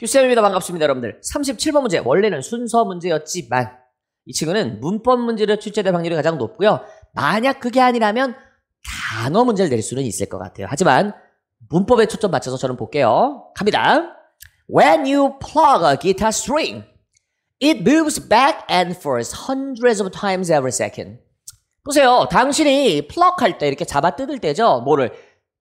q c 입니다 반갑습니다. 여러분들. 37번 문제. 원래는 순서 문제였지만 이 친구는 문법 문제로 출제될 확률이 가장 높고요. 만약 그게 아니라면 단어 문제를 낼 수는 있을 것 같아요. 하지만 문법에 초점 맞춰서 저는 볼게요. 갑니다. When you plug a guitar string, it moves back and forth hundreds of times every second. 보세요. 당신이 p l 플 g 할 때 이렇게 잡아 뜯을 때죠. 뭐를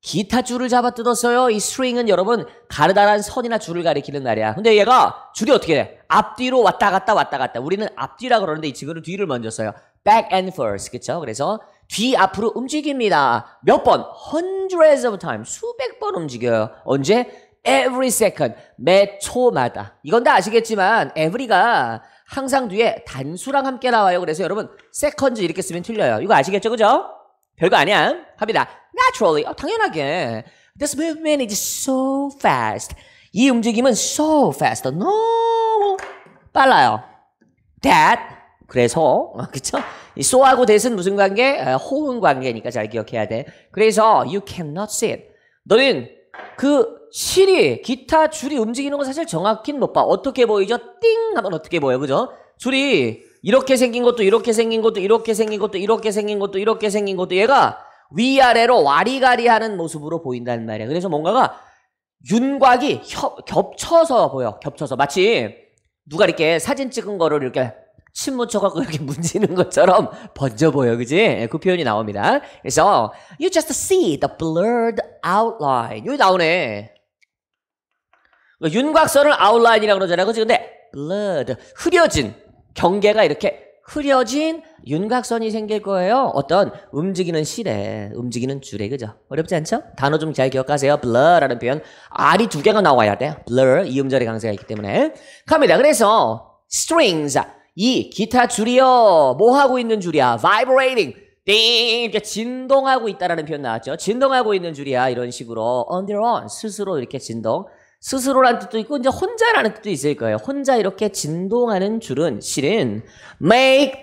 기타 줄을 잡아 뜯었어요. 이 스트링은 여러분 가르다란 선이나 줄을 가리키는 말이야. 근데 얘가 줄이 어떻게 돼? 앞뒤로 왔다 갔다 왔다 갔다. 우리는 앞뒤라 그러는데 이 친구는 뒤를 먼저 써요. back and forth. 그쵸? 그래서 뒤 앞으로 움직입니다. 몇 번? hundreds of times. 수백 번 움직여요. 언제? every second. 매 초마다. 이건 다 아시겠지만 every가 항상 뒤에 단수랑 함께 나와요. 그래서 여러분 seconds 이렇게 쓰면 틀려요. 이거 아시겠죠? 그죠? 별거 아니야 합니다. Naturally, 어, 당연하게. This movement is so fast. 이 움직임은 so fast, 너무 빨라요. That 그래서 어, 그쵸? 이 so하고 that은 무슨 관계? 어, 호응 관계니까 잘 기억해야 돼. 그래서 you cannot s it. 너는 그 실이 기타 줄이 움직이는 건 사실 정확히는 못 봐. 어떻게 보이죠? 띵 하면 어떻게 보여, 그죠? 줄이 이렇게 생긴 것도 이렇게 생긴 것도 이렇게 생긴 것도 이렇게 생긴 것도 이렇게 생긴 것도 얘가 위아래로 와리가리하는 모습으로 보인다는 말이야. 그래서 뭔가가 윤곽이 협, 겹쳐서 보여. 겹쳐서 마치 누가 이렇게 사진 찍은 거를 이렇게 침 묻혀갖고 이렇게 문지는 것처럼 번져 보여, 그지? 예, 그 표현이 나옵니다. 그래서 you just see the blurred outline. 여기 나오네. 그 윤곽선을 outline이라고 그러잖아요, 그지? 근데 blurred 흐려진 경계가 이렇게 흐려진 윤곽선이 생길 거예요. 어떤 움직이는 실에, 움직이는 줄에, 그죠? 어렵지 않죠? 단어 좀 잘 기억하세요. blur라는 표현. R이 두 개가 나와야 돼요. blur, 이음절의 강세가 있기 때문에. 갑니다. 그래서 strings, 이 기타 줄이요. 뭐 하고 있는 줄이야? vibrating. 띵 이렇게 진동하고 있다라는 표현 나왔죠. 진동하고 있는 줄이야. 이런 식으로 on their own 스스로 이렇게 진동 스스로라는 뜻도 있고 이제 혼자라는 뜻도 있을 거예요. 혼자 이렇게 진동하는 줄은 실은 make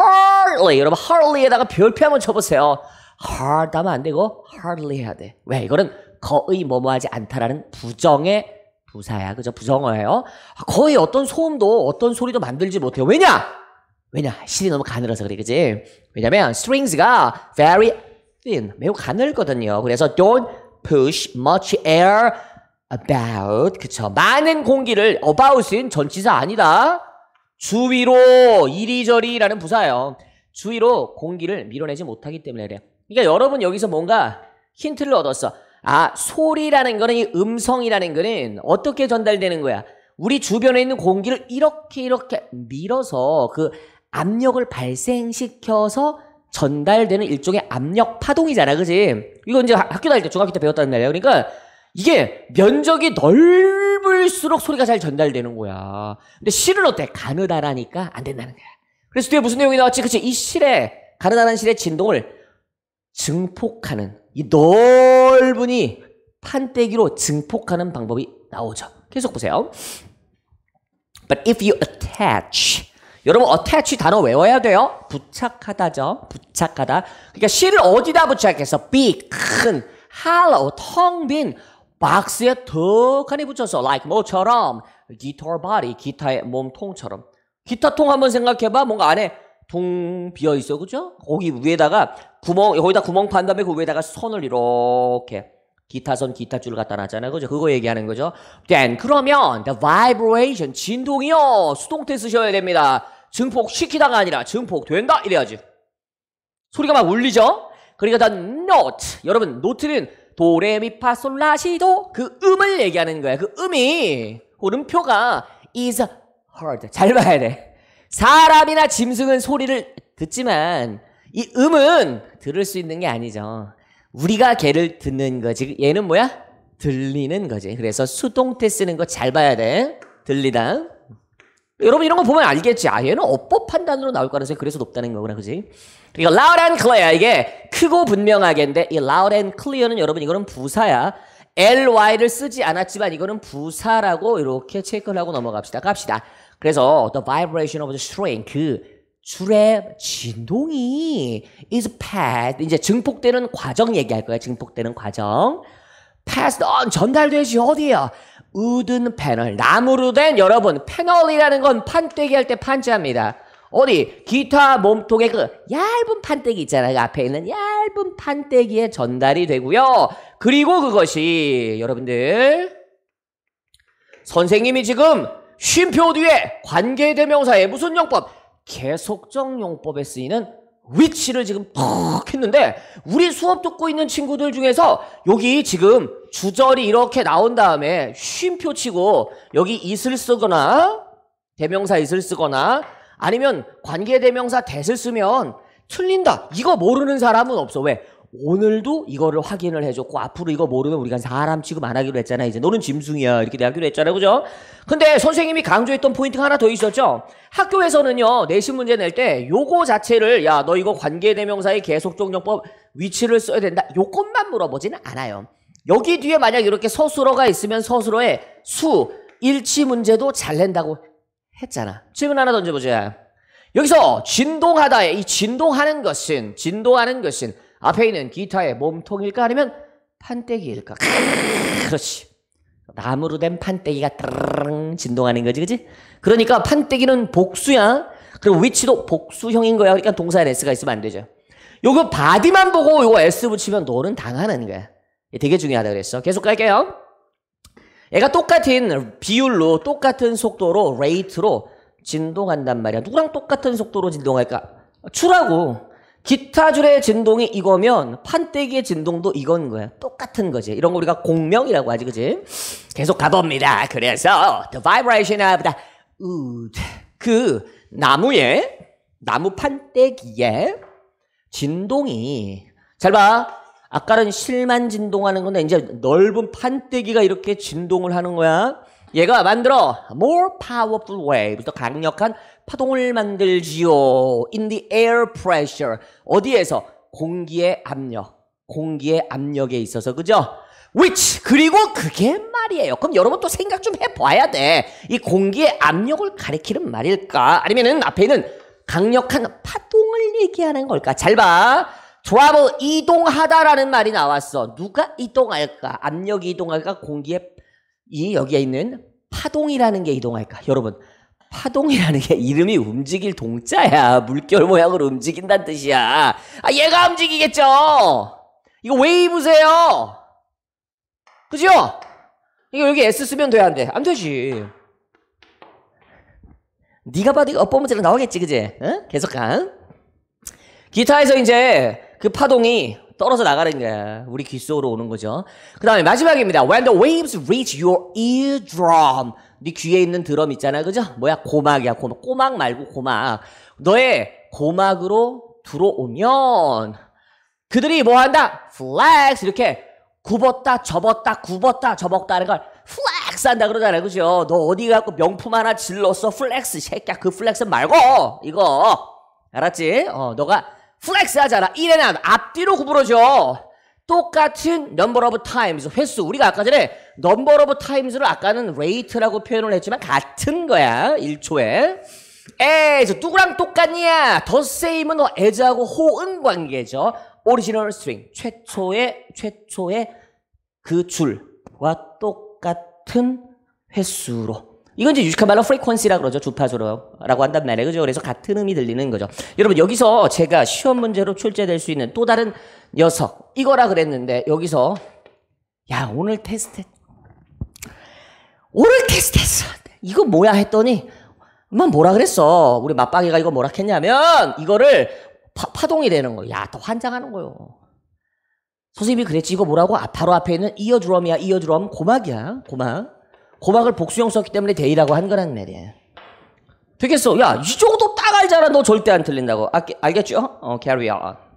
hardly 여러분 hardly에다가 별표 한번 쳐보세요. hard 하면 안 되고 hardly 해야 돼. 왜? 이거는 거의 뭐뭐하지 않다라는 부정의 부사야. 그죠? 부정어예요. 거의 어떤 소음도 어떤 소리도 만들지 못해요. 왜냐? 왜냐? 실이 너무 가늘어서 그래. 그지? 왜냐면 strings가 very thin 매우 가늘거든요. 그래서 don't push much air about 그쵸 많은 공기를 about은 전치사 아니다 주위로 이리저리라는 부사예요 주위로 공기를 밀어내지 못하기 때문에 그래요 그러니까 여러분 여기서 뭔가 힌트를 얻었어 아 소리라는 거는 이 음성이라는 거는 어떻게 전달되는 거야 우리 주변에 있는 공기를 이렇게 이렇게 밀어서 그 압력을 발생시켜서 전달되는 일종의 압력 파동이잖아 그지 이거 이제 학교 다닐 때 중학교 때 배웠단 말이야 그러니까 이게 면적이 넓을수록 소리가 잘 전달되는 거야. 근데 실은 어때? 가느다라니까 안 된다는 거야. 그래서 뒤에 무슨 내용이 나왔지? 그치? 이 실에, 가느다란 실의 진동을 증폭하는, 이 넓은 이 판때기로 증폭하는 방법이 나오죠. 계속 보세요. But if you attach 여러분 attach 단어 외워야 돼요. 부착하다죠. 부착하다. 그러니까 실을 어디다 부착해서 big 큰 hollow 어, 텅빈 박스에 턱하니 붙여서 like 뭐처럼 guitar body 기타의 몸통처럼 기타통 한번 생각해봐 뭔가 안에 둥 비어 있어 그죠? 거기 위에다가 구멍 거기다 구멍 판 다음에 그 위에다가 손을 이렇게 기타선 기타줄 갖다 놨잖아요 그죠? 그거 얘기하는 거죠 then 그러면 the vibration 진동이요 수동태 쓰셔야 됩니다 증폭시키다가 아니라 증폭된다 이래야지 소리가 막 울리죠? 그러니까 단 note 여러분 노트는 도레미파솔라시도 그 음을 얘기하는 거야. 그 음이 오름표가 is heard. 잘 봐야 돼. 사람이나 짐승은 소리를 듣지만 이 음은 들을 수 있는 게 아니죠. 우리가 걔를 듣는 거지. 얘는 뭐야? 들리는 거지. 그래서 수동태 쓰는 거 잘 봐야 돼. 들리다. 여러분 이런 거 보면 알겠지. 아 얘는 어법 판단으로 나올 가능성이 그래서 높다는 거구나. 그지? 그러니까 loud and clear 이게 크고 분명하게인데 이 loud and clear는 여러분 이거는 부사야. ly를 쓰지 않았지만 이거는 부사라고 이렇게 체크를 하고 넘어갑시다. 갑시다. 그래서 the vibration of the string 그 줄의 진동이 is passed 이제 증폭되는 과정 얘기할 거야. 증폭되는 과정 passed on 전달되지 어디야? 우든 패널, 나무로 된 여러분, 패널이라는 건 판때기 할 때 판자입니다. 어디 기타 몸통에 그 얇은 판때기 있잖아요. 그 앞에 있는 얇은 판때기에 전달이 되고요. 그리고 그것이 여러분들 선생님이 지금 쉼표 뒤에 관계대명사의 무슨 용법? 계속적 용법에 쓰이는 위치를 지금 푹 했는데 우리 수업 듣고 있는 친구들 중에서 여기 지금 주절이 이렇게 나온 다음에 쉼표 치고 여기 이슬 쓰거나 대명사 이슬 쓰거나 아니면 관계대명사 대슬 쓰면 틀린다. 이거 모르는 사람은 없어. 왜? 오늘도 이거를 확인을 해줬고 앞으로 이거 모르면 우리가 사람 취급 안 하기로 했잖아 이제 너는 짐승이야 이렇게 대하기로 했잖아요 그죠? 근데 선생님이 강조했던 포인트가 하나 더 있었죠 학교에서는요 내신 문제 낼 때 요거 자체를 야 너 이거 관계대명사의 계속적용법 위치를 써야 된다 요것만 물어보지는 않아요 여기 뒤에 만약 이렇게 서술어가 있으면 서술어의 수 일치 문제도 잘 낸다고 했잖아 질문 하나 던져보자 여기서 진동하다의 이 진동하는 것은 진동하는 것은 앞에 있는 기타의 몸통일까 아니면 판때기일까? 그렇지. 나무로 된 판때기가 따르릉 진동하는 거지, 그지? 그러니까 판때기는 복수야. 그리고 위치도 복수형인 거야. 그러니까 동사에 S가 있으면 안 되죠. 요거 바디만 보고 요거 S 붙이면 너는 당하는 거야. 되게 중요하다 그랬어. 계속 갈게요. 얘가 똑같은 비율로 똑같은 속도로 레이트로 진동한단 말이야. 누구랑 똑같은 속도로 진동할까? 추라고. 기타 줄의 진동이 이거면 판때기의 진동도 이건 거야. 똑같은 거지. 이런 거 우리가 공명이라고 하지, 그지? 계속 가봅니다. 그래서 the vibration of the wood. 그 나무에 나무 판때기에 진동이 잘 봐. 아까는 실만 진동하는 건데 이제 넓은 판때기가 이렇게 진동을 하는 거야. 얘가 만들어 more powerful wave부터 강력한 파동을 만들지요. in the air pressure. 어디에서? 공기의 압력. 공기의 압력에 있어서 그죠? which 그리고 그게 말이에요. 그럼 여러분 또 생각 좀 해봐야 돼. 이 공기의 압력을 가리키는 말일까? 아니면은 앞에 있는 강력한 파동을 얘기하는 걸까? 잘 봐. t r a 이동하다라는 말이 나왔어. 누가 이동할까? 압력이 이동할까? 공기의 이 여기에 있는 파동이라는 게 이동할까? 여러분, 파동이라는 게 이름이 움직일 동자야. 물결 모양으로 움직인다는 뜻이야. 아, 얘가 움직이겠죠? 이거 웨이브세요? 그죠? 이거 여기 S 쓰면 돼야 안 돼? 안 되지. 네가 봐도 업보 문제로 나오겠지, 그지? 응? 계속 가. 기타에서 이제 그 파동이 떨어져 나가는 거야. 우리 귀 속으로 오는 거죠. 그 다음에 마지막입니다. When the waves reach your eardrum. 네 귀에 있는 드럼 있잖아. 그죠? 뭐야? 고막이야. 고막. 꼬막 말고 고막. 너의 고막으로 들어오면 그들이 뭐 한다? flex 이렇게 굽었다 접었다 굽었다 접었다 하는 걸 플렉스 한다 그러잖아요 그죠 너 어디 가고 명품 하나 질렀어 플렉스 새끼야 그 플렉스 말고 이거 알았지 어 너가 플렉스 하잖아. 이에는 앞뒤로 구부러져. 똑같은 number of times, 횟수. 우리가 아까 전에 number of times를 아까는 rate라고 표현을 했지만 같은 거야. 1초에. 에서 누구랑 똑같냐? 더 세임은 어에하고 호응 관계죠. 오리지널 스트링. 최초의 최초의 그 줄과 똑같은 횟수로 이건 이제 유식한 말로 프리퀀시라 그러죠. 주파수라고 한단 말이에요. 그죠? 그래서 같은 음이 들리는 거죠. 여러분, 여기서 제가 시험 문제로 출제될 수 있는 또 다른 녀석, 이거라 그랬는데, 여기서, 야, 오늘 테스트, 오늘 테스트 했어. 이거 뭐야 했더니, 엄마 뭐 뭐라 그랬어. 우리 맞박이가 이거 뭐라 했냐면, 이거를 파, 동이 되는 거예요. 야, 더 환장하는 거예요. 선생님이 그랬지. 이거 뭐라고? 아, 바로 앞에 있는 이어드럼이야. 이어드럼 고막이야. 고막. 고막을 복수형 썼기 때문에 데이라고한 거란 말이에요. 되겠어? 야, 이 정도 딱 알잖아. 너 절대 안 틀린다고. 아, 알겠죠? 어, carry on.